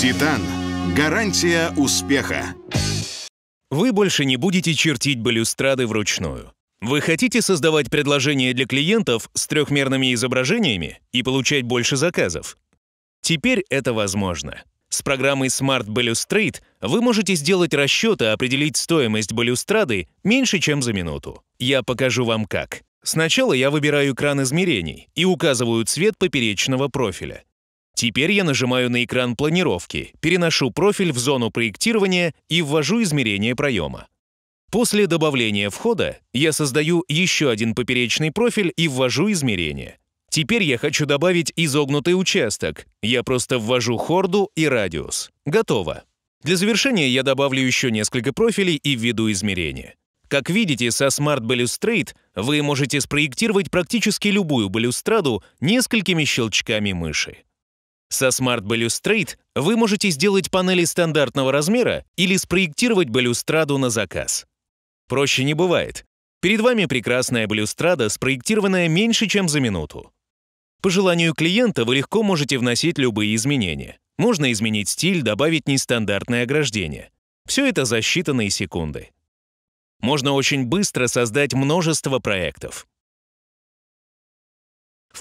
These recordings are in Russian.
«Титан» – гарантия успеха. Вы больше не будете чертить балюстрады вручную. Вы хотите создавать предложения для клиентов с трехмерными изображениями и получать больше заказов? Теперь это возможно. С программой Smart Balustrade вы можете сделать расчеты и определить стоимость балюстрады меньше, чем за минуту. Я покажу вам как. Сначала я выбираю кран измерений и указываю цвет поперечного профиля. Теперь я нажимаю на экран планировки, переношу профиль в зону проектирования и ввожу измерение проема. После добавления входа я создаю еще один поперечный профиль и ввожу измерение. Теперь я хочу добавить изогнутый участок. Я просто ввожу хорду и радиус. Готово. Для завершения я добавлю еще несколько профилей и введу измерения. Как видите, со Smart Balustrade вы можете спроектировать практически любую балюстраду несколькими щелчками мыши. Со Smart Balustrade вы можете сделать панели стандартного размера или спроектировать балюстраду на заказ. Проще не бывает. Перед вами прекрасная балюстрада, спроектированная меньше, чем за минуту. По желанию клиента вы легко можете вносить любые изменения. Можно изменить стиль, добавить нестандартное ограждение. Все это за считанные секунды. Можно очень быстро создать множество проектов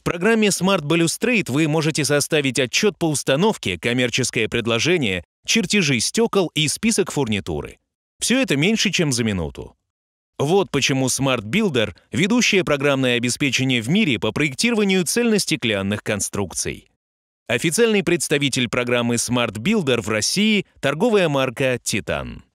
программе Smart Balustrade вы можете составить отчет по установке, коммерческое предложение, чертежи стекол и список фурнитуры. Все это меньше, чем за минуту. Вот почему Smart Builder – ведущее программное обеспечение в мире по проектированию цельностеклянных конструкций. Официальный представитель программы Smart Builder в России – торговая марка «Титан».